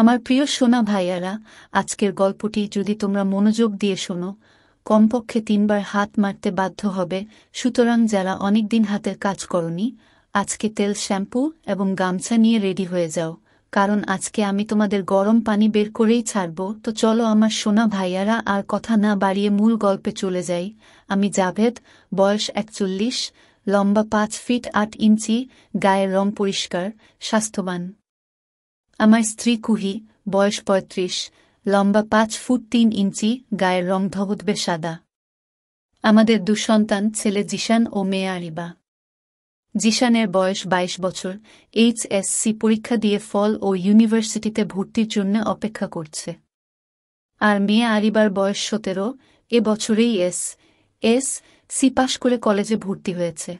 আমার প্রিয় সোনা ভাইয়ারা আজকের গল্পটি যদি তোমরা মনোযোগ দিয়ে শোনো কমপক্ষে তিনবার হাত মারতে বাধ্য হবে সুতরাং যারা অনেকদিন হাতের কাজ করনি আজকে তেল শ্যাম্পু এবং গামছা নিয়ে রেডি হয়ে যাও কারণ আজকে আমি তোমাদের গরম পানি বের করেই ছাড়ব তো চলো আমার সোনা ভাইয়ারা আর কথা না বাড়িয়ে মূল গল্পে চলে যাই আমি জাভেদ বয়স একচল্লিশ লম্বা পাঁচ ফিট আট ইঞ্চি গায়ের রং পরিষ্কার স্বাস্থ্যবান আমার স্ত্রী কুহি বয়স পঁয়ত্রিশ লম্বা পাঁচ ফুট তিন ইঞ্চি গায়ের রং ধবুতবে সাদা আমাদের দুসন্তান ছেলে জিশান ও মেয়ে আরিবা জিশানের বয়স ২২ বছর এইচএসসি পরীক্ষা দিয়ে ফল ও ইউনিভার্সিটিতে ভর্তির জন্য অপেক্ষা করছে আর মেয়ে আরিবার বয়স সতেরো এ বছরেই এস এস সি পাশ করে কলেজে ভর্তি হয়েছে